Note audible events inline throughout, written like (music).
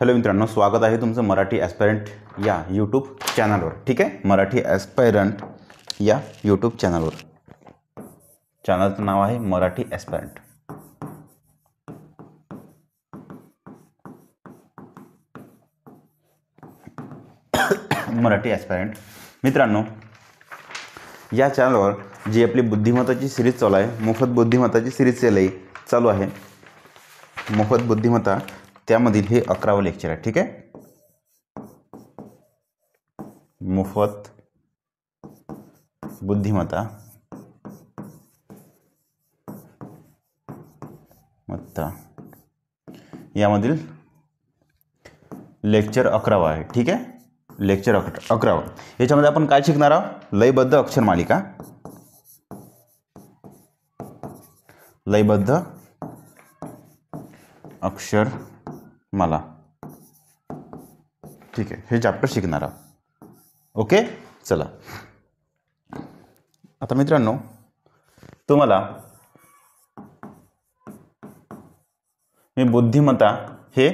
hello मित्रांनो स्वागत आहे तुमचं मराठी ॲस्पायरंट या यूट्यूब चॅनलवर ठीक आहे मराठी ॲस्पायरंट या यूट्यूब चॅनलवर चॅनलचं नाव आहे मराठी ॲस्पायरंट मराठी ॲस्पायरंट मित्रांनो या चॅनलवर जी आपली बुद्धिमत्ताची सिरीज चालू आहे मोफत बुद्धिमत्ताची सिरीज चालू आहे चालू आहे मोफत बुद्धिमत्ता त्यामधील हे अकरावं लेक्चर आहे ठीक आहे मोफत बुद्धिमत्ता मत्ता यामधील लेक्चर अकरावा आहे ठीक आहे लेक्चर अक अकरावा याच्यामध्ये आपण काय शिकणार आहोत लयबद्ध अक्षर मालिका लयबद्ध अक्षर मला ठीक आहे हे चॅप्टर शिकणार आहोत ओके चला आता मित्रांनो तुम्हाला मी बुद्धिमत्ता हे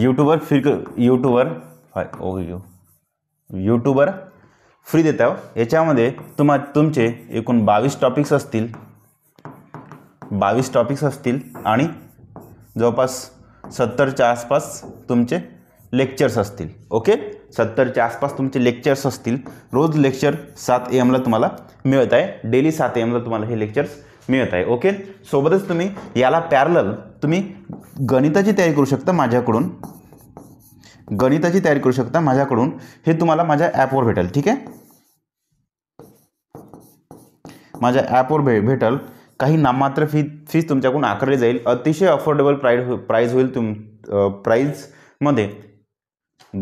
यूट्यूबवर फ्री यूट्यूबवर फाय ओ यू यूट्यूबर फ्री देत आहो याच्यामध्ये तुम्हा तुमचे एकूण बावीस टॉपिक्स असतील बावीस टॉपिक्स असतील आणि जवळपास सत्तरच्या आसपास तुमचे लेक्चर्स असतील ओके सत्तरच्या आसपास तुमचे लेक्चर्स असतील रोज लेक्चर सात ए एमला तुम्हाला मिळत आहे डेली सात ए एमला तुम्हाला हे लेक्चर्स मिळत आहे ओके सोबतच तुम्ही याला पॅरल तुम्ही गणिताची तयारी करू शकता माझ्याकडून गणिताची तयारी करू शकता माझ्याकडून हे तुम्हाला माझ्या ॲपवर भेटेल ठीक आहे माझ्या ॲपवर भे भेटेल काही नाममात्र फी फीज तुमच्याकडून आकारली जाईल अतिशय अफोर्डेबल प्राईड हो प्राईज होईल तुम प्राईजमध्ये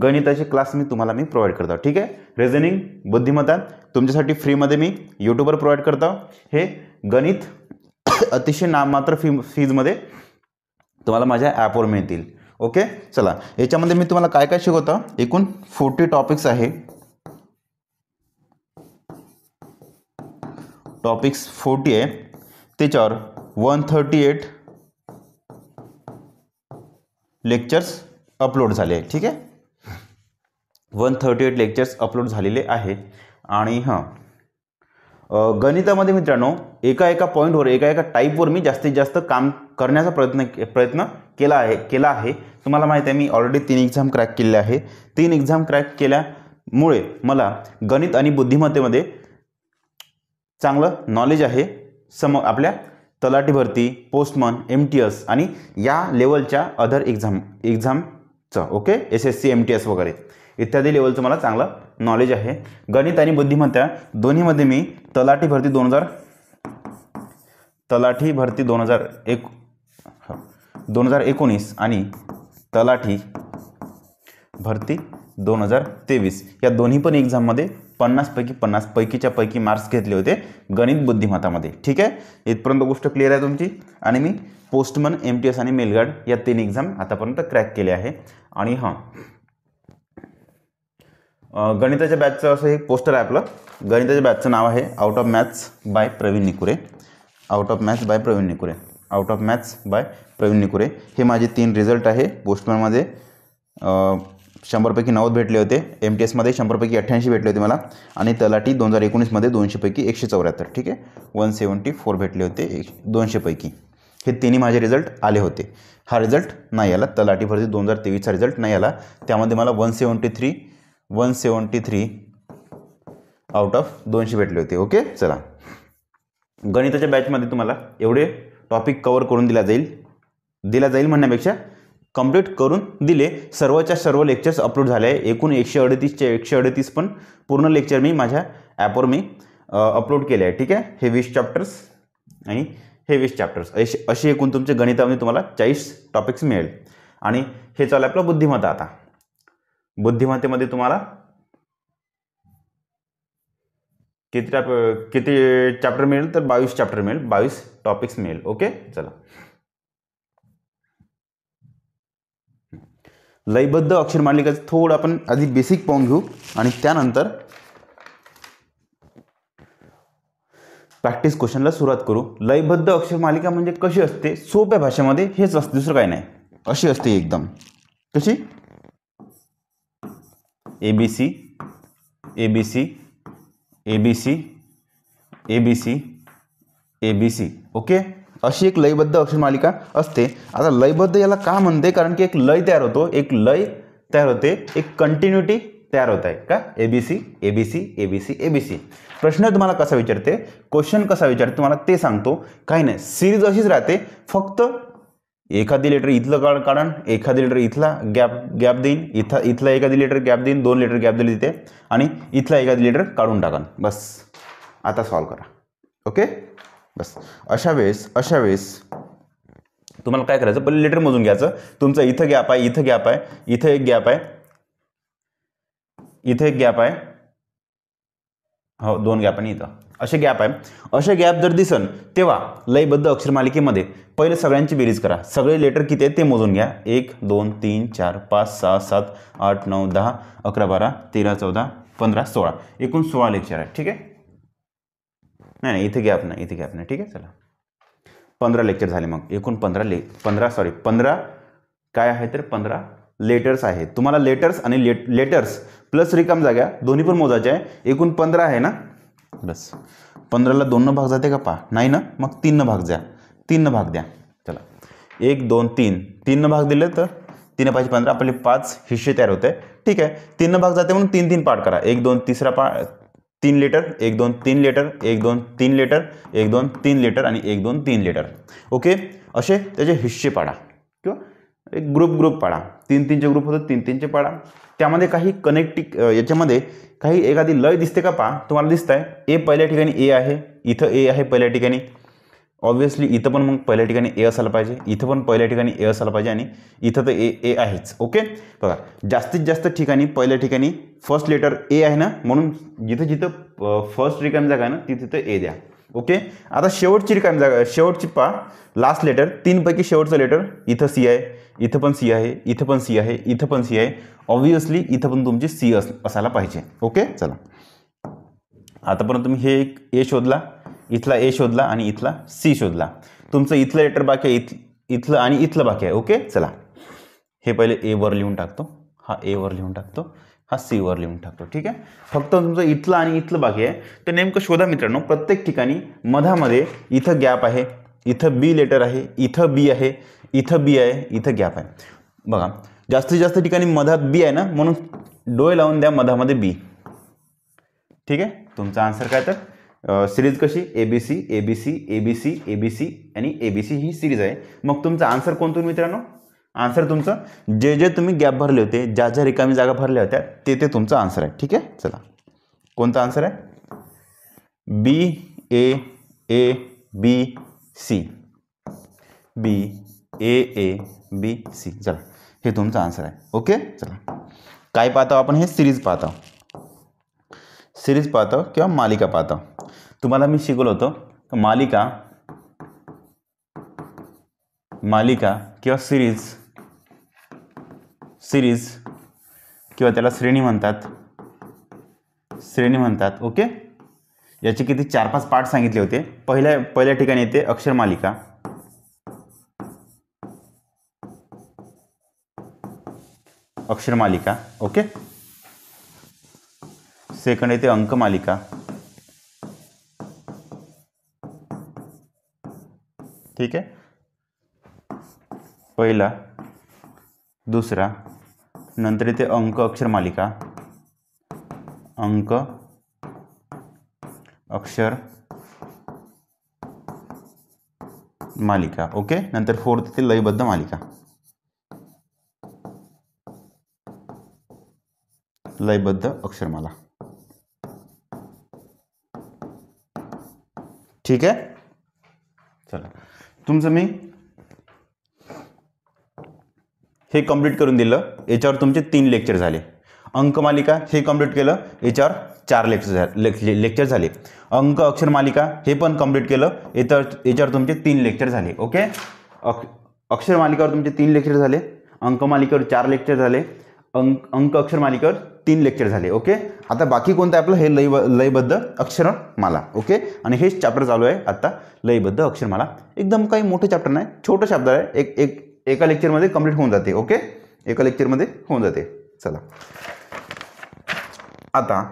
गणिताचे क्लास मी तुम्हाला मी प्रोव्हाइड करतो ठीक आहे रिझनिंग बुद्धिमत्ता तुमच्यासाठी फ्रीमध्ये मी यूट्यूबवर प्रोव्हाइड करतो हे गणित (coughs) अतिशय नाममात्र फी फीजमध्ये तुम्हाला माझ्या ॲपवर मिळतील ओके चला याच्यामध्ये मी तुम्हाला काय काय शिकवतो एकूण फोर्टी टॉपिक्स आहे टॉपिक्स फोर्टी आहे त्याच्यावर one thirty eight lectures upload झाले ठीक आहे one thirty eight lectures upload झालेले आहे आणि हां गणितामध्ये मित्रांनो एका एका पॉईंटवर एका एका टाईपवर मी जास्तीत जास्त काम करण्याचा प्रयत्न प्रयत्न केला आहे केला आहे तुम्हाला माहिती आहे मी ऑलरेडी तीन एक्झाम क्रॅक केले आहे तीन एक्झाम क्रॅक केल्यामुळे मला गणित आणि बुद्धिमत्तेमध्ये चांगलं नॉलेज आहे सम आपल्या तलाठी भरती पोस्टमन एम टी एस आणि या लेवलच्या अदर एक्झाम एक्झामचं okay S S C M T S वगैरे इत्यादी लेवलचं मला चांगलं नॉलेज आहे गणित आणि बुद्धिमत्ता दोन्हीमध्ये मी तलाठी भरती दोन हजार तलाठी भरती दोन हजार एक दोन हजार एकोणीस आणि तलाठी भरती दोन हजार तेवीस या दोन्ही पण एक्झाममध्ये पन्नासपैकी पन्नास पैकीच्या पैकी मार्क्स घेतले होते गणित बुद्धिमत्तामध्ये ठीक आहे इथपर्यंत गोष्ट क्लिअर आहे तुमची आणि मी पोस्टमन एम टी एस आणि मेलगार्ड या तीन एक्झाम आतापर्यंत क्रॅक केले आहे आणि हां गणिताच्या बॅचचं असं एक पोस्टर आहे आपलं गणिताच्या बॅचचं नाव आहे out of maths by Praveen Nikure out of maths by Praveen Nikure out of maths by Praveen Nikure हे माझे तीन रिझल्ट आहे पोस्टमनमध्ये शंभरपैकी नव्वद भेटले होते एम टी एसमध्ये शंभरपैकी अठ्ठ्याऐंशी भेटले होते मला आणि तलाठी दोन हजार एकोणीसमध्ये दोनशेपैकी एकशे चौऱ्याहत्तर ठीक आहे वन सेवन्टी फोर भेटले होते एक दोनशेपैकी हे तिन्ही माझे रिझल्ट आले होते हा रिझल्ट नाही आला तलाठी भरती दोन हजार तेवीसचा रिझल्ट नाही आला त्यामध्ये मला one seventy three one seventy three out of दोनशे भेटले होते ओके चला गणिताच्या बॅचमध्ये तुम्हाला एवढे टॉपिक कवर करून दिला जाईल दिला जाईल म्हणण्यापेक्षा कंप्लीट करून दिले सर्वच्या सर्व लेक्चर्स अपलोड झाले आहे एकूण एकशे अडतीसच्या एकशे अडतीस पण पूर्ण लेक्चर मी माझ्या ॲपवर मी अपलोड केले आहे ठीक आहे हे वीस चॅप्टर्स आणि हे वीस चॅप्टर्स असे असे एकूण तुमचे गणितामध्ये तुम्हाला चाळीस टॉपिक्स मिळेल आणि हे चालू आपलं बुद्धिमत्ता आता बुद्धिमत्तेमध्ये तुम्हाला किती किती चॅप्टर मिळेल तर बावीस चॅप्टर मिळेल बावीस टॉपिक्स मिळेल ओके चला लयबद्ध अक्षर मांडलिकाचं थोडं आपण आधी बेसिक पाहून घेऊ आणि त्यानंतर प्रॅक्टिस क्वेश्चनला सुरुवात करू लयबद्ध अक्षर मालिका म्हणजे कशी असते सोप्या भाषेमध्ये हेच असते दुसरं काही नाही अशी असते एकदम कशी A B C A B C A B C A B C A B C okay अशी एक लयबद्ध अक्षरमालिका असते आता लयबद्ध याला का म्हणते कारण की एक लय तयार होतो एक लय तयार होते एक कंटिन्युटी तयार होत आहे का A B C A B C A B C A B C प्रश्न तुम्हाला कसा विचारते क्वेश्चन कसा विचारते तुम्हाला ते सांगतो काही नाही सिरीज अशीच राहते फक्त एखादी लेटर इथलं काढ काढण एखादी लेटर इथला गॅप गॅप देईन इथं इथला एखादी लेटर गॅप देईन दोन लेटर गॅप दिली तिथे आणि इथला एखादी लेटर काढून टाकन बस आता सॉल्व करा ओके बस अशा वेळेस अशा वेळेस तुम्हाला काय करायचं पहिले लेटर मोजून घ्यायचं तुमचं इथं गॅप आहे इथं गॅप आहे इथं एक गॅप आहे इथं एक गॅप आहे हो दोन गॅप आणि इथं असे गॅप आहे असे गॅप जर दिसन तेव्हा लयबद्ध अक्षरमालिकेमध्ये पहिले सगळ्यांची बेरीज करा सगळे लेटर किती आहेत ते मोजून घ्या एक दोन तीन चार पाच सहा सात आठ नऊ दहा अकरा बारा तेरा चौदा पंधरा सोळा एकूण सोळा लेक्चर आहे ठीक आहे नाही नाही इथे गॅप नाही इथे गॅप नाही ठीक आहे चला पंधरा लेक्चर झाले मग एकूण पंधरा ले पंधरा सॉरी पंधरा काय आहे तर पंधरा लेटर्स आहेत तुम्हाला लेटर्स आणि लेट लेटर्स प्लस रिकाम जाग्या दोन्ही पण मोजायचे आहे एकूण पंधरा आहे ना बस पंधराला न भाग जाते का पा नाही ना मग तीननं भाग द्या तीननं भाग द्या चला एक दोन तीन तीननं भाग दिले तर तीन पाहिजे पंधरा आपले पाच हिस्से तयार होते ठीक आहे तीननं भाग जाते म्हणून तीन तीन पाठ करा एक दोन तिसरा पा तीन लिटर एक दोन तीन लिटर एक दोन तीन लिटर एक दोन तीन लिटर आणि एक दोन तीन लिटर ओके असे त्याचे हिस्से पाडा किंवा एक ग्रुप ग्रुप पाडा तीन तीनचे ग्रुप होतात तीन तीनचे पाडा त्यामध्ये काही कनेक्टिक याच्यामध्ये काही एखादी लय दिसते का पा तुम्हाला दिसत ए पहिल्या ठिकाणी ए आहे इथं ए आहे पहिल्या ठिकाणी ऑब्व्हियसली इथं पण मग पहिल्या ठिकाणी ए असायला पाहिजे इथं पण पहिल्या ठिकाणी ए असायला पाहिजे आणि इथं तर ए ए आहेच ओके बघा जास्तीत जास्त ठिकाणी पहिल्या ठिकाणी फर्स्ट लेटर ए आहे ना म्हणून जिथं जिथं फर्स्ट रिकाम जागा आहे ना तिथं तिथं ए द्या ओके आता शेवटची रिकाम जागा शेवटची पा लास्ट लेटर तीनपैकी शेवटचं लेटर इथं सी आहे इथं पण सी आहे इथं पण सी आहे इथं पण सी आहे ऑब्व्हियसली इथं पण तुमची सी अस असायला पाहिजे ओके चला आतापर्यंत तुम्ही हे एक ए शोधला इथला ए शोधला आणि इथला सी शोधला तुमचं इथलं लेटर बाकी आहे इथ इथलं आणि इथलं बाकी आहे ओके चला हे पहिले ए वर लिहून टाकतो हा ए वर लिहून टाकतो हा सीवर लिहून टाकतो ठीक आहे फक्त तुमचं इथलं आणि इथलं बाकी आहे तर नेमकं शोधा मित्रांनो प्रत्येक ठिकाणी मधामध्ये इथं गॅप आहे इथं बी लेटर आहे इथं बी आहे इथं बी आहे इथं गॅप आहे बघा जास्तीत जास्त ठिकाणी मधात बी आहे ना म्हणून डोळे लावून द्या मधामध्ये बी ठीक आहे तुमचा आन्सर काय तर सिरीज कशी A B C A B C A B C A B C आणि A B C he series आहे मग तुमचा आन्सर कोणतो मित्रांनो आन्सर तुमचं जे जे तुम्ही गॅप भरले होते ज्या ज्या रिकामी जागा भरल्या होत्या ते ते तुमचं आन्सर आहे ठीक आहे चला कोणता आन्सर आहे B A A B C B A A B C चला हे तुमचं आन्सर आहे ओके चला काय पाहतो आपण हे सिरीज पाहतो सिरीज पाहतं किंवा मालिका पाहतं तुम्हाला मी शिकवलं होतं मालिका मालिका किंवा सिरीज सिरीज किंवा त्याला श्रेणी म्हणतात श्रेणी म्हणतात ओके याचे किती चार पाच पार्ट सांगितले होते पहिल्या पहिल्या ठिकाणी येते अक्षर मालिका अक्षर मालिका ओके सेकंड येते मालिका ठीक आहे पहिला दुसरा नंतर येते अंक अक्षर मालिका अंक अक्षर मालिका ओके नंतर फोर्थ येते लयबद्ध मालिका लयबद्ध अक्षरमाला ठीक आहे चला तुमचं मी हे कंप्लीट करून दिलं याच्यावर तुमचे तीन लेक्चर झाले अंक मालिका हे कम्प्लीट केलं याच्यावर चार लेक्चर झाले लेक्चर झाले अंक अक्षर मालिका हे पण कम्प्लीट केलं याच्यावर याच्यावर तुमचे तीन लेक्चर झाले ओके अक्ष अक्षर मालिकावर तुमचे तीन लेक्चर झाले अंक मालिकेवर चार लेक्चर झाले अंक अंक अक्षर मालिकेवर तीन लेक्चर झाले ओके आता बाकी कोणतं आपलं हे लय लयबद्ध अक्षरमाला ओके आणि हेच चॅप्टर चालू आहे आत्ता लयबद्ध अक्षरमाला एकदम काही मोठं चॅप्टर नाही छोटं शब्द आहे एक एक एका लेक्चरमध्ये कंप्लीट होऊन जाते ओके एका लेक्चरमध्ये होऊन जाते चला आता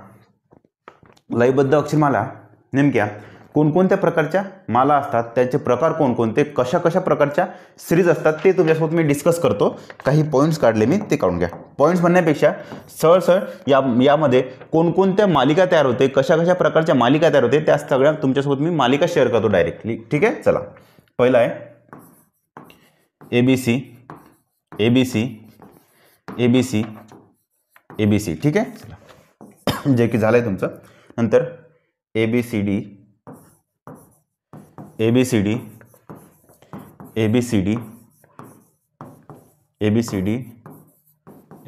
लयबद्ध अक्षरमाला नेमक्या कोणकोणत्या प्रकारच्या माला असतात त्याचे प्रकार कोणकोणते कशा कशा प्रकारच्या सिरीज असतात ते तुमच्यासोबत मी डिस्कस करतो काही पॉईंट्स काढले मी ते काढून घ्या पॉईंट्स म्हणण्यापेक्षा सरळ सरळ या यामध्ये कोणकोणत्या मालिका तयार होते कशा कशा प्रकारच्या मालिका तयार होते त्या सगळ्या तुमच्यासोबत मी मालिका शेअर करतो डायरेक्टली ठीक आहे चला पहिला आहे A B C A B C A B C A B C ठीक आहे चला (coughs) जे की झालं आहे तुमचं नंतर A B C D A B C D A B C D A B C D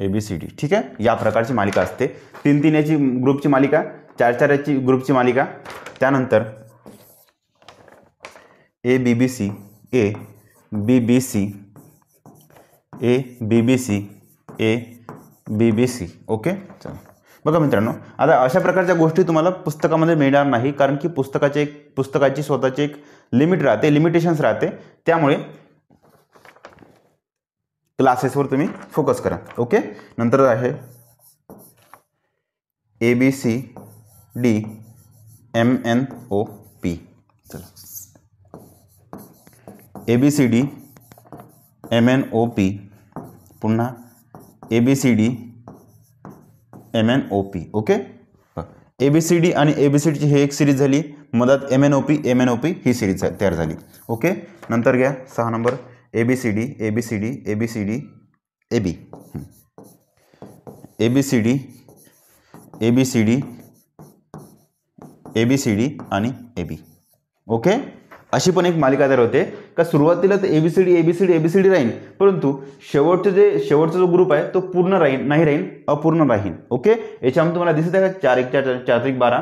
A B C D ठीक आहे या प्रकारची मालिका असते तीन तीन याची ग्रुपची मालिका चार चार याची ग्रुपची मालिका त्यानंतर A B B C A B B C A B B C A B B C okay चला बघा मित्रांनो आता अशा प्रकारच्या गोष्टी तुम्हाला पुस्तकामध्ये मिळणार नाही कारण की पुस्तकाचे एक पुस्तकाची स्वतःची एक लिमिट राहते लिमिटेशन्स राहते त्यामुळे क्लासेसवर तुम्ही फोकस करा ओके नंतर आहे A B C D M N O P चला A B C D M N O P पुन्हा A B C D M N O P okay ABCD आणि डीची ही एक सिरीज झाली मधात M N O P M N O P ही series तयार झाली ओके नंतर घ्या सहा number A B C D A B C D A B C D A B A B C D A B C D A B C D आणि A B okay अशी पण एक मालिका तयार होते का सुरुवातीला तर एबीसीडी एबीसीडी एबीसीडी राहील परंतु शेवटचं जे शेवटचा जो ग्रुप आहे तो पूर्ण राहीन नाही राहीन अपूर्ण राहीन ओके याच्यामध्ये तुम्हाला दिसत आहे का चार एक चार चार एक बारा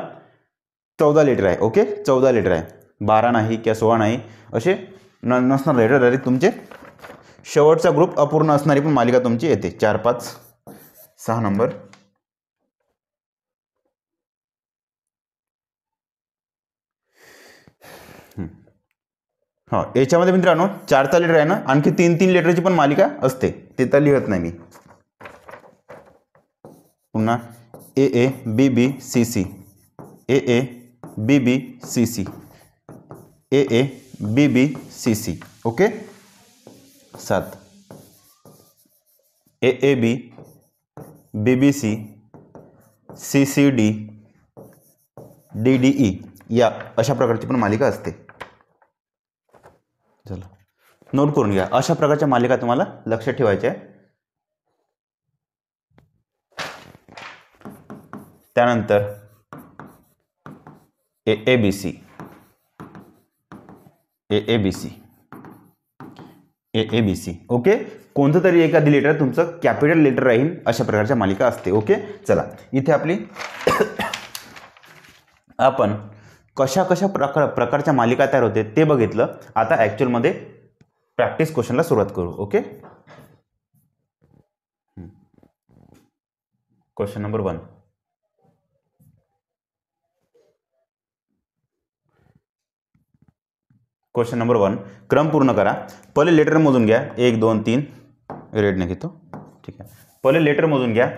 चौदा लेटर आहे ओके चौदा लिटर आहे बारा नाही किंवा सोळा नाही असे न नसणार लिटर डायरेक्ट तुमचे शेवटचा ग्रुप अपूर्ण असणारी पण मालिका तुमची येते चार पाच सहा नंबर हो याच्यामध्ये मित्रांनो चार चार लेटर आहे ना आणखी तीन तीन लिटरची पण मालिका असते ते तर लिहत नाही मी पुन्हा A A B B C C A A B B C C A A B B C C okay सात A A B B B C C C D D D E या अशा प्रकारची पण मालिका असते चला note करून घ्या अशा प्रकारच्या मालिका तुम्हाला लक्षात ठेवायच्या आहे त्यानंतर A A B C A A B C A A B C okay कोणतं तरी एखादी लेटर तुमचं कॅपिटल लेटर राहील अशा प्रकारच्या मालिका असते ओके चला इथे आपली (coughs) आपण कशा कशा प्रकार प्रकारच्या मालिका तयार होते ते बघितलं आता ॲक्च्युअलमध्ये प्रॅक्टिस क्वेश्चनला सुरुवात करू okay question number one question number one क्रम पूर्ण करा पहिले लेटर मोजून घ्या एक दोन तीन रेडने घेतो ठीक आहे पहिले लेटर मोजून घ्या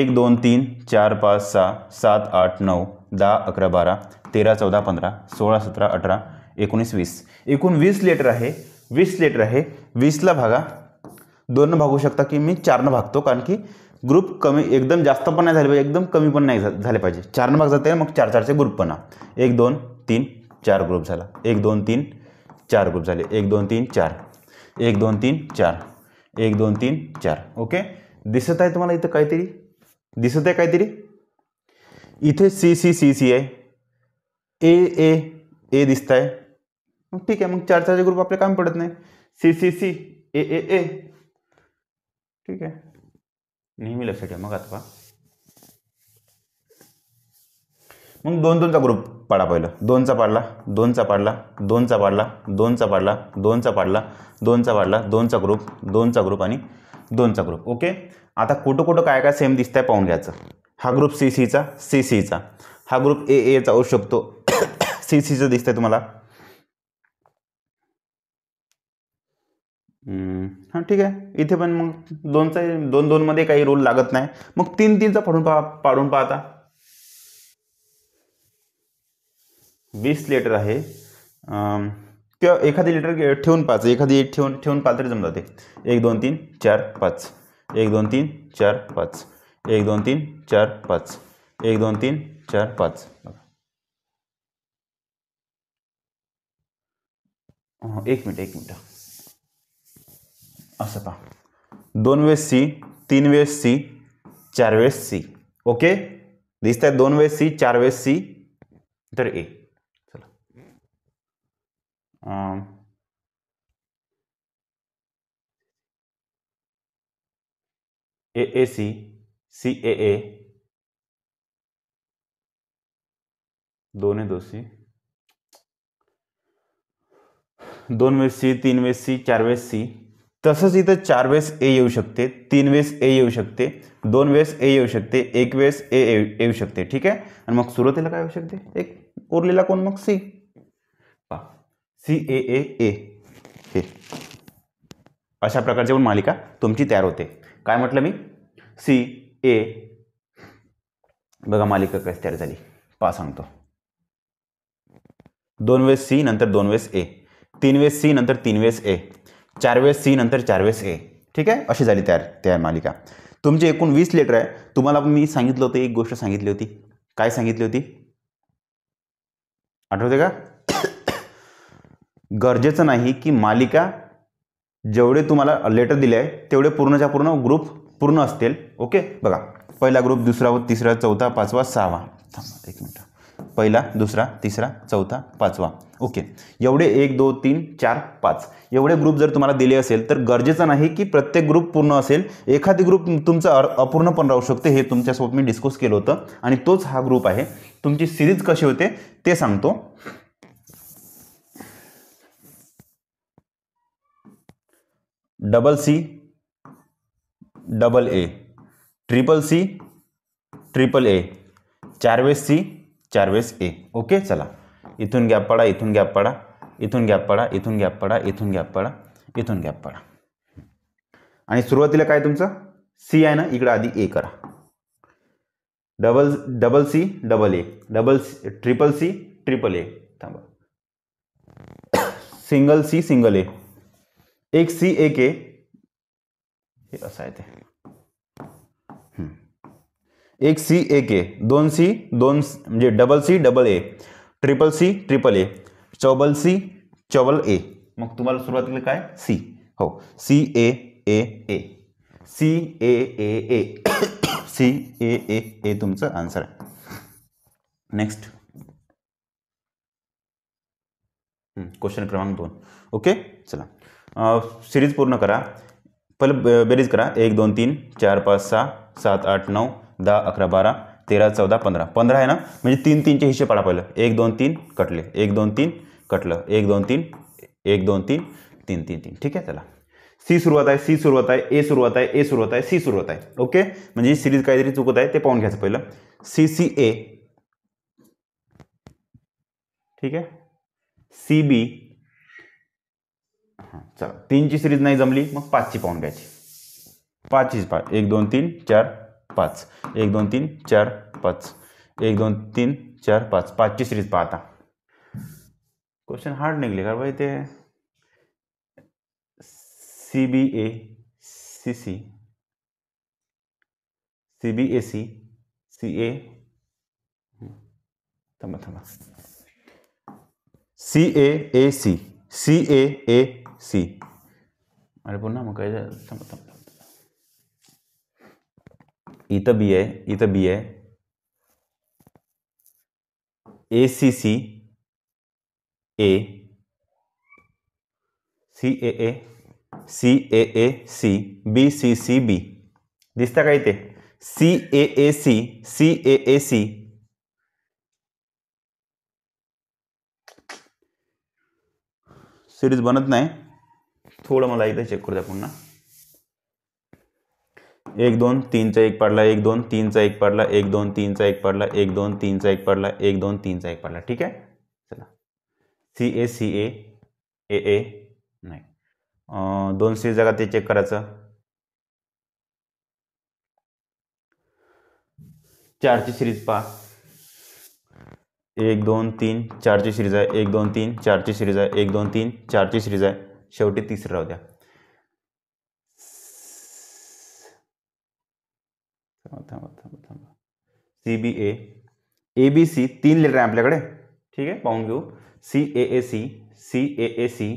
एक दोन तीन चार पाच सहा सात आठ नऊ दहा अकरा बारा तेरा चौदा पंधरा सोळा सतरा अठरा एकोणीस वीस एकूण वीस लेटर आहे वीस लेटर आहे वीसला भागा दोननं भागू शकता की मी चारनं भागतो कारण की ग्रुप कमी एकदम जास्त पण नाही झाले पाहिजे एकदम कमी पण नाही झाले पाहिजे चारनं भाग जाते मग चार चारचे ग्रुप बना एक दोन तीन चार ग्रुप झाला एक दोन तीन चार ग्रुप झाले एक दोन तीन चार एक दोन तीन चार एक दोन तीन चार ओके दिसत आहे तुम्हाला इथं काहीतरी दिसत आहे काहीतरी इथे सी सी सी सी आहे ए ए ए दिसत आहे मग ठीक आहे मग चार चारचे ग्रुप आपले काम पडत नाही C C C A A A ठीक आहे नेहमी लक्षात घ्या मग आता मग दोन दोनचा ग्रुप पाडा पहिला दोनचा पाडला दोनचा पाडला दोनचा पाडला दोनचा पाडला दोनचा पाडला दोनचा पाडला दोनचा ग्रुप दोनचा ग्रुप आणि दोनचा ग्रुप ओके आता कुठं कुठं काय काय सेम दिसत आहे पाहून घ्यायचं हा ग्रुप सी सीचा सी सीचा हा ग्रुप ए एचा होऊ शकतो सी (coughs) सीचं दिसतंय तुम्हाला हां ठीक आहे इथे पण मग दोनचा दोन मध्ये काही रोल लागत नाही मग तीन तीनचा पाडून पहा पाडून पाहता वीस लिटर आहे किंवा एखादी लिटर ठेवून पाच एखादी ठेवून ठेवून पाच तरी जाते एक दोन तीन चार पाच एक दोन तीन चार पाच एक दोन तीन चार पाच एक दोन तीन चार पांच अं, एक मिनट एक मिनट अस पहा दोन वे सी तीन वे सी चार वे सी ओके दिस्त है दोन वे सी चार वे सी तर ए चला अं, ए ए सी सी ए ए दोन सी दोन वेस सी तीन वेस सी चार वेळेस सी तसंच इथं चार वेळेस ए येऊ शकते तीन वेळेस ए येऊ शकते दोन वेळेस ए येऊ शकते एक वेळेस ए येऊ शकते ठीक आहे आणि मग सुरुवातीला काय येऊ शकते एक उरलेला कोण मग सी पा सी ए ए ए हे अशा प्रकारची पण मालिका तुमची तयार होते काय म्हटलं मी सी ए बघा मालिका कशी तयार झाली पा सांगतो दोन वेळेस सी नंतर दोन वेळेस ए तीन वेळेस सी नंतर तीन वेळेस ए चार वेळेस सी नंतर चार वेळेस ए ठीक आहे अशी झाली तयार तयार मालिका तुमचे एकूण वीस लेटर आहे तुम्हाला मी सांगितलं होतं एक गोष्ट सांगितली होती काय सांगितली होती आठवते का गरजेचं नाही की मालिका जेवढे तुम्हाला लेटर दिले आहे तेवढे पूर्णच्या पूर्ण ग्रुप पूर्ण असतील ओके बघा पहिला ग्रुप दुसरा तिसरा चौथा पाचवा सहावा थांबा एक मिनटं पहिला दुसरा तिसरा चौथा पाचवा ओके एवढे एक दोन तीन चार पाच एवढे ग्रुप जर तुम्हाला दिले असेल तर गरजेचं नाही की प्रत्येक ग्रुप पूर्ण असेल एखादी ग्रुप तुमचा अपूर्ण पण राहू शकते हे तुमच्यासोबत मी डिस्कस केलं होतं आणि तोच हा ग्रुप आहे तुमची सिरीज कशी होते ते सांगतो double C double A triple C triple A वेस सी चार वेळेस ए ओके चला इथून गॅप पडा इथून गॅप पडा इथून गॅप पडा इथून गॅप पडा इथून गॅप पडा इथून गॅप पडा आणि सुरुवातीला काय तुमचं सी आहे ना इकडं आधी ए करा double double C double A double C triple C triple A थांबा सिंगल सी सिंगल ए एक सी एक ए असं आहे ते एक सी एक ए दोन सी दोन double C double A triple C triple A चौबल सी चौबल ए मग तुम्हाला सुरुवातीला काय सी हो C A A A C A A A C A A A तुमचं आन्सर आहे नेक्स्ट हम्म, क्वेश्चन क्रमांक दोन ओके चला सिरीज पूर्ण करा पहले बेरीज करा एक दोन तीन चार पाच सहा सात आठ नऊ दहा अकरा बारा तेरा चौदा पंधरा पंधरा आहे ना म्हणजे तीन तीनचे हिशेब पाडा पहिलं एक दोन तीन कटले एक दोन तीन कटलं एक दोन तीन एक दोन तीन तीन तीन तीन ठीक आहे चला सी सुरुवात आहे सी सुरुवात आहे ए सुरुवात आहे ए सुरुवात आहे सी सुरुवात आहे ओके म्हणजे सिरीज काहीतरी चुकत आहे ते पाहून घ्यायचं पहिलं सी सी ए ठीक आहे सी बी हां चला तीनची सिरीज नाही जमली मग पाचची पाहून घ्यायची पाचचीच पाच एक दोन तीन चार पाच एक दोन तीन चार पाच एक दोन तीन चार पाच पाचची सिरीज पाहता क्वेश्चन हार्ड निघले का भाई ते C B A C C C B A C C A थांबा थांबा C A A C C A A C अरे पुन्हा मग काय थांबा थांबा इथं बी आहे इथं बी आहे A C C A C A A C A A C B C C B दिसतं का इथे C A A C C A A C series बनत नाही थोडं मला इथं चेक करू पुन्हा एक दोन तीनचा एक पडला एक दोन तीनचा एक पडला एक दोन तीनचा एक पडला एक दोन तीनचा एक पडला एक दोन तीनचा एक पडला ठीक आहे चला C A C A A ए नाही दोन सी का ते चेक करायचं चारची सिरीज पहा एक दोन तीन चारची सिरीज आहे एक दोन तीन चारची सिरीज आहे एक दोन तीन चारची सिरीज आहे शेवटी तिसरं राहू द्या C B A A B C तीन लेटर अपने कड़े ठीक है पाउंड क्यू C A A C C A A C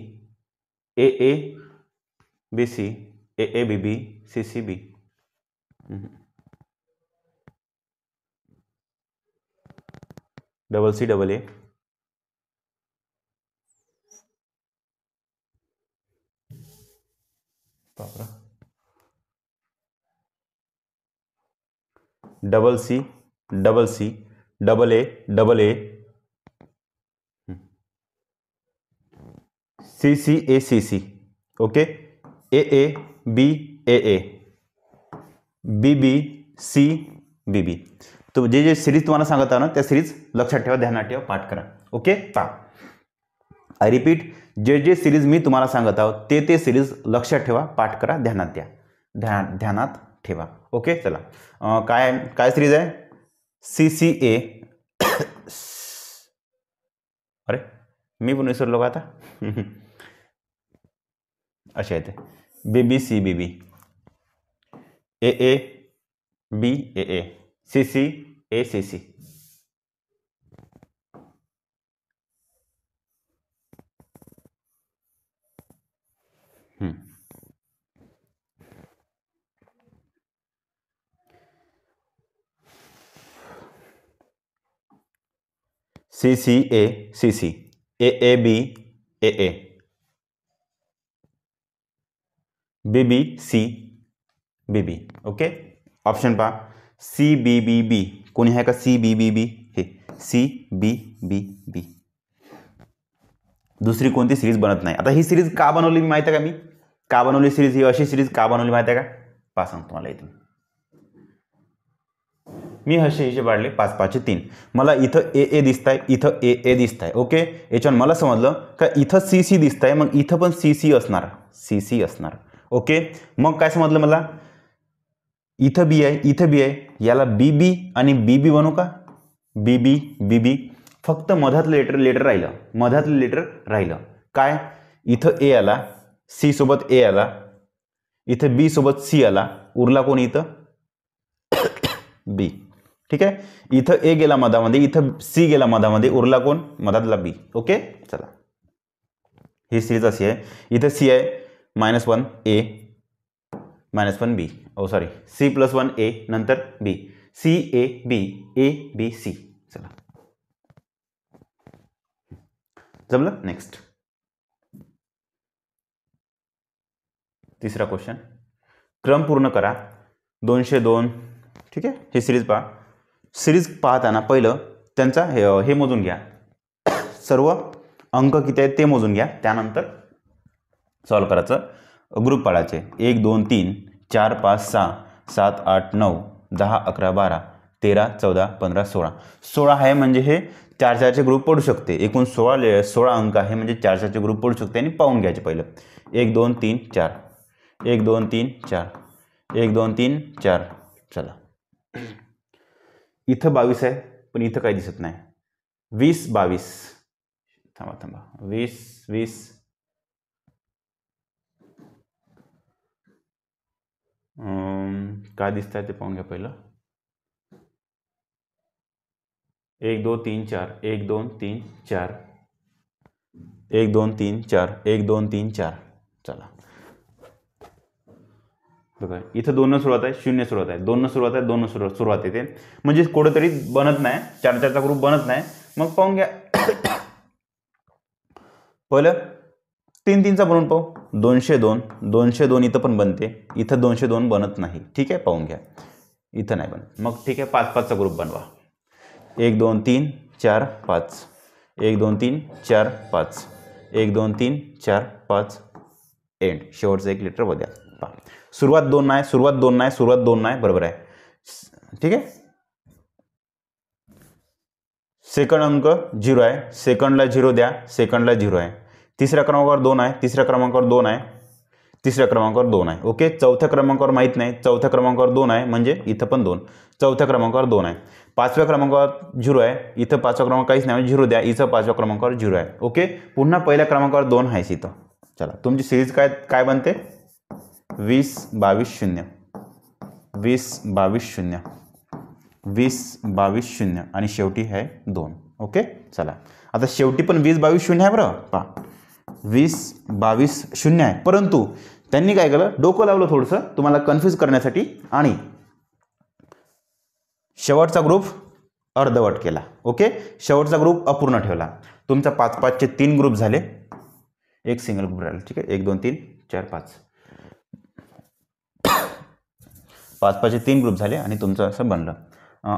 A A B C A A B B C C B double C double A बापरा double C double C double A double A C C A C C okay A A B A A B B C B B तो जे जे series तुम्हारा संगत आहो ना series लक्षा ठेवा ध्यान पाठ करा ओके पा आई रिपीट जे जे सीरीज मी तुम्हारा संगत आहोत ते ते ठेवा पाठ करा ध्यान द्या ध्यान ठेवा ओके चला का सीरीज है सी सी ए अरे मी पण विसरलो का आता असे आहे B B C B B A A B A A C C A C C hmm C C A C C A A B A A B B C B B okay option पहा C B B B कोणी आहे का C B B बी हे C B B बी दुसरी कोणती series बनत नाही आता ही सिरीज का बनवली माहिती आहे का मी का बनवली सिरीज ही अशी सिरीज का बनवली माहिती आहे का पहा सांगतो मला इथून मी हसे हिशेब काढले पाच पाचशे तीन मला इथं ए ए दिसत आहे इथं ए ए दिसत आहे ओके याच्यावर मला समजलं का इथं सी सी दिसत आहे मग इथं पण सी सी असणार सी सी असणार ओके मग काय समजलं मला इथं बी आहे इथं बी आहे याला बी बी आणि बी बी बनू का बी बी बी बी फक्त मधातलं लेटर लेटर राहिलं मधातलं लेटर राहिलं काय इथं ए आला सी सोबत ए आला इथं बी सोबत सी आला उरला कोणी इथं बी ठीक आहे इथं ए गेला मधामध्ये इथं सी गेला मधामध्ये उरला कोण मधातला बी ओके चला ही सीरीज अशी आहे इथं सी आहे minus one A minus one B oh sorry C plus one A नंतर B C A B A B C चला जमलं नेक्स्ट तिसरा क्वेश्चन क्रम पूर्ण करा दोनशे दोन ठीक आहे हे सिरीज पहा सिरीज पाहताना पहिलं त्यांचा हे हे मोजून घ्या सर्व अंक किती आहेत ते मोजून घ्या त्यानंतर सॉल्व करायचं ग्रुप पाडायचे एक दोन तीन चार पाच सहा सात आठ नऊ दहा अकरा बारा तेरा चौदा पंधरा सोळा सोळा आहे म्हणजे हे चार चारचे ग्रुप पडू शकते एकूण सोळा ले सोळा अंक आहे म्हणजे चार चारचे ग्रुप पडू शकते आणि पाहून घ्यायचे पहिलं एक दोन तीन चार एक दोन तीन चार एक दोन तीन चार चला (clears throat) इत बावीस है पण इथं काय दिसत नाही वीस बावीस थांबा थांबा वीस वीस अं, का दिसत है तो पाहून घ्या पहिलं एक दो तीन चार एक दोन तीन चार एक दोन तीन चार एक दोन तीन चार चला बघा इथं दोनच सुरुवात आहे शून्य सुरुवात आहे दोन सुरुवात आहे दोन सुरुवात सुरुवात येते म्हणजे कुठेतरी बनत नाही चार चारचा ग्रुप बनत नाही मग पाहून घ्या (coughs) पहिलं तीन तीनचा बनवून पाहू दोनशे दोन दोनशे दोन इथं पण बनते इथं दोनशे दोन बनत नाही ठीक आहे पाहून घ्या इथं नाही बनत मग ठीक आहे पाच पाचचा ग्रुप बनवा एक दोन तीन चार पाच एक दोन तीन चार पाच एक दोन तीन चार पाच एंड शेवटचं एक लिटर वद्या सुरुवात दोन नाही सुरुवात दोन नाही सुरुवात दोन नाही बरोबर आहे ठीक आहे सेकंड अंक झिरो आहे सेकंडला झिरो द्या सेकंडला झिरो आहे तिसऱ्या क्रमांकावर दोन आहे तिसऱ्या क्रमांकावर दोन आहे तिसऱ्या क्रमांकावर दोन आहे ओके चौथ्या क्रमांकावर माहीत नाही चौथ्या क्रमांकावर दोन आहे म्हणजे इथं पण दोन चौथ्या क्रमांकावर दोन आहे पाचव्या क्रमांकावर झिरो आहे इथं पाचवा क्रमांक काहीच नाही झिरो म्हणजे द्या इथं पाचव्या क्रमांकावर झिरो आहे ओके पुन्हा पहिल्या क्रमांकावर दोन आहे इथं चला तुमची सिरीज काय काय बनते वीस बावीस शून्य वीस बावीस शून्य वीस बावीस शून्य आणि शेवटी आहे दोन ओके चला आता शेवटी पण वीस बावीस शून्य आहे बरं पहा वीस बावीस शून्य आहे परंतु त्यांनी काय केलं डोकं लावलं थोडंसं तुम्हाला कन्फ्यूज करण्यासाठी आणि शेवटचा ग्रुप अर्धवट केला ओके शेवटचा ग्रुप अपूर्ण ठेवला तुमचा पाच पाचचे तीन ग्रुप झाले एक सिंगल ग्रुप राहिला ठीक आहे एक दोन तीन चार पाच पाच पाचचे तीन ग्रुप झाले आणि तुमचं असं बनलं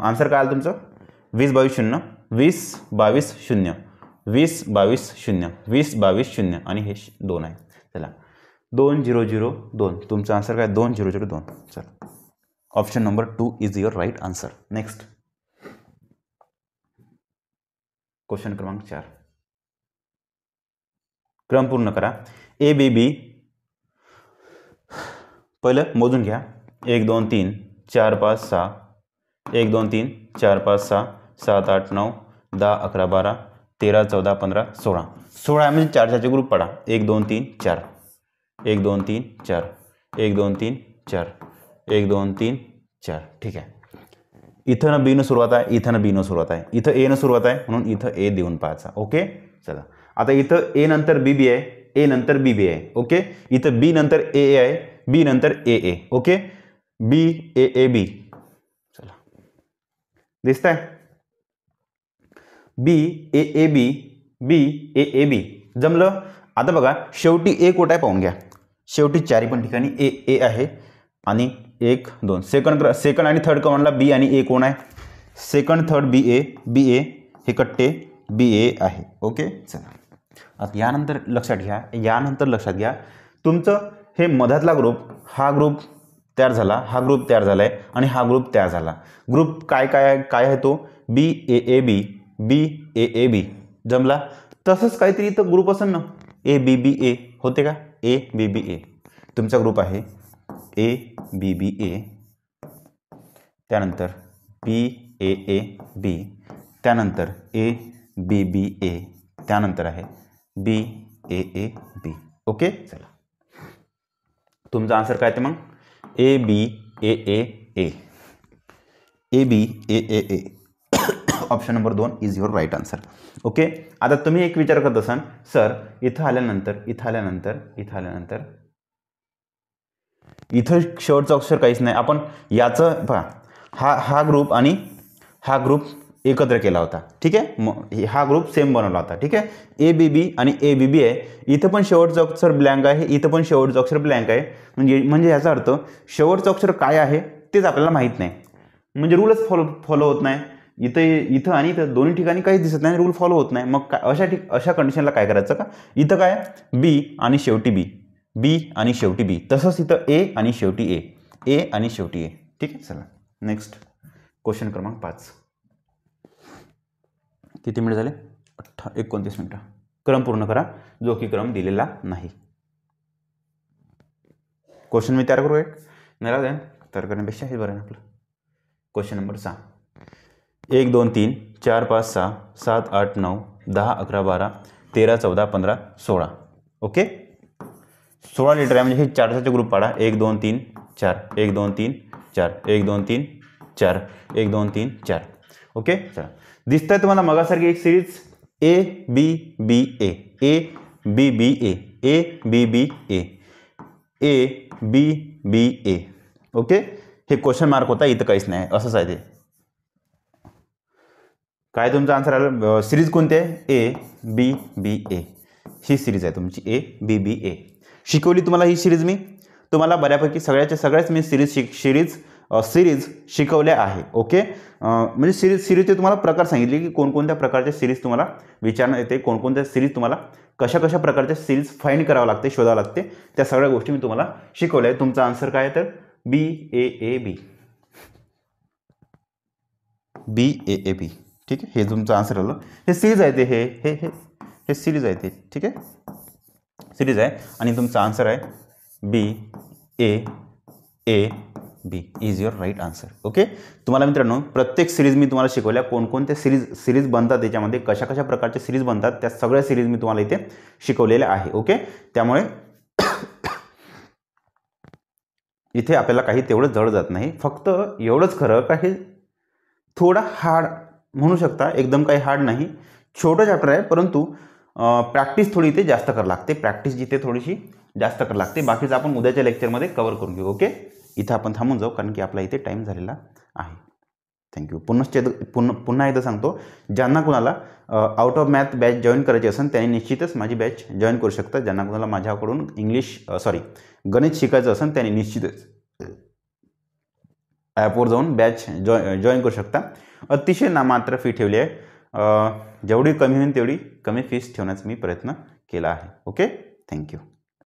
आन्सर काय आलं तुमचं वीस बावीस शून्य वीस बावीस शून्य वीस बावीस शून्य वीस बावीस शून्य आणि हे दोन आहे चला दोन झिरो झिरो दोन तुमचं आन्सर काय दोन झिरो झिरो दोन चल option number two is your right answer next question क्रमांक चार क्रम पूर्ण करा ए बी बी पहिलं मोजून घ्या एक दोन तीन चार पाच सहा एक दोन तीन चार पाच सहा सात आठ नऊ दहा अकरा बारा तेरा चौदा पंधरा सोळा सोळा म्हणजे चार चारचे ग्रुप पडा एक दोन तीन चार एक दोन तीन चार एक दोन तीन चार एक दोन तीन चार ठीक आहे इथं न बीनं सुरुवात आहे इथं न बीनं सुरुवात आहे इथं ए न सुरुवात आहे म्हणून इथं ए देऊन पाहायचा ओके चला आता इथं ए नंतर बी बी आहे ए नंतर बी बी आहे ओके इथं बी नंतर ए ए आहे बी नंतर ए ए ओके बी ए ए बी चला दिसत आहे B A A B B A A बी जमलं आता बघा शेवटी ए कोट आहे पाहून घ्या शेवटी चारी पण ठिकाणी ए ए आहे आणि एक दोन सेकंड क्र सेकंड आणि थर्ड कमांडला बी आणि ए कोण आहे सेकंड थर्ड बी ए बी ए हे कट्टे बी ए आहे ओके चला आता यानंतर लक्षात घ्या यानंतर लक्षात घ्या तुमचं हे मधातला ग्रुप हा ग्रुप तयार झाला हा ग्रुप तयार झाला आहे आणि हा ग्रुप तयार झाला ग्रुप काय काय काय आहे तो बी A A B B A A बी जमला तसंच काहीतरी इथं ग्रुप असेल ना ए बी बी ए होते का ए बी बी ए तुमचा ग्रुप आहे ए बी बी ए त्यानंतर बी ए ए बी त्यानंतर ए बी बी ए त्यानंतर आहे B A A B okay चला तुमचा आन्सर काय ते मग A B A A A A B A A A option number दोन is your right answer okay आता तुम्ही एक विचार करत असाल सर इथं आल्यानंतर इथं आल्यानंतर इथं आल्यानंतर इथं शेवटचं अक्षर काहीच नाही आपण याचं पहा हा हा ग्रुप आणि हा ग्रुप एकत्र केला होता ठीक आहे मग हा ग्रुप सेम बनवला होता ठीक आहे ए बी बी आणि ए बी बी आहे इथं पण शेवटचं अक्षर ब्लँक आहे इथं पण शेवटचं अक्षर ब्लँक आहे म्हणजे म्हणजे ह्याचा अर्थ शेवटचं अक्षर काय आहे तेच आपल्याला माहीत नाही म्हणजे रूलच फॉलो फॉलो होत नाही इथं इथं आणि इथं दोन्ही ठिकाणी काहीच दिसत नाही रूल फॉलो होत नाही मग काय अशा ठिक अशा कंडिशनला काय करायचं का इथं काय बी आणि शेवटी बी बी आणि शेवटी बी तसंच इथं ए आणि शेवटी ए ए आणि शेवटी ए ठीक आहे चला नेक्स्ट क्वेश्चन क्रमांक पाच किती मिनिट झाले अठ्ठा एकोणतीस मिनटं क्रम पूर्ण करा जो की क्रम दिलेला नाही क्वेश्चन मी तयार करू एक नाही तयार करण्यापेक्षा हे बरं आपलं क्वेश्चन नंबर सहा एक दोन तीन चार पाच सहा सात आठ नऊ दहा अकरा बारा तेरा चौदा पंधरा सोळा ओके सोळा लिटर आहे म्हणजे हे चार चारचाचे ग्रुप पाडा एक दोन तीन चार एक दोन तीन चार एक दोन तीन चार एक दोन तीन चार ओके दिसत आहे तुम्हाला मगासारखी एक series A B B A A B B A A B B A A B B A okay हे क्वेश्चन मार्क होता इथं काहीच नाही असंच आहे ते काय तुमचा आन्सर आला सिरीज कोणती आहे A B B A he series आहे तुमची ए बी बी ए शिकवली तुम्हाला ही सिरीज मी तुम्हाला बऱ्यापैकी सगळ्याच्या सगळ्याच मी सिरीज शिक सिरीज सिरीज शिकवल्या आहे ओके म्हणजे सिरीज सिरीजचे तुम्हाला प्रकार सांगितले की कोणकोणत्या प्रकारच्या सिरीज तुम्हाला विचारणं येते कोणकोणत्या सिरीज तुम्हाला कशा कशा प्रकारच्या सिरीज फाईंड करावं लागते शोधावं लागते त्या सगळ्या गोष्टी मी तुम्हाला शिकवल्या आहेत तुमचा आन्सर काय तर बी A A B B A A बी ठीक आहे हे तुमचा आन्सर आलं हे सिरीज आहे ते हे हे हे सिरीज आहे ते ठीक आहे सिरीज आहे आणि तुमचा आन्सर आहे B A A B is your right answer okay तुम्हाला मित्रांनो प्रत्येक सिरीज मी तुम्हाला शिकवल्या कोणकोणत्या सिरीज सिरीज बनतात त्याच्यामध्ये कशा कशा प्रकारच्या सिरीज बनतात त्या सगळ्या सिरीज मी तुम्हाला इथे शिकवलेल्या आहे ओके त्यामुळे (coughs) इथे आपल्याला काही तेवढं जड जात नाही फक्त एवढंच खरं का हे थोडा हार्ड म्हणू शकता एकदम काही हार्ड नाही छोटं चॅप्टर आहे परंतु प्रॅक्टिस थोडी इथे जास्त करावं लागते प्रॅक्टिस जिथे थोडीशी जास्त करावं लागते बाकीचं आपण उद्याच्या लेक्चरमध्ये कवर करून घेऊ ओके इथं आपण थांबून जाऊ कारण की आपला इथे टाईम झालेला आहे थँक्यू पुनश्चेद पुन पुन्हा एकदा सांगतो ज्यांना कुणाला out of math batch join करायची असेल त्यांनी निश्चितच माझी बॅच जॉईन करू शकता ज्यांना कुणाला माझ्याकडून इंग्लिश सॉरी गणित शिकायचं असेल त्यांनी निश्चितच ॲपवर जाऊन बॅच जॉ जॉईन करू शकता अतिशय नामात्र फी ठेवली आहे जेवढी कमी होईल तेवढी कमी फीस ठेवण्याचा मी प्रयत्न केला आहे ओके थँक्यू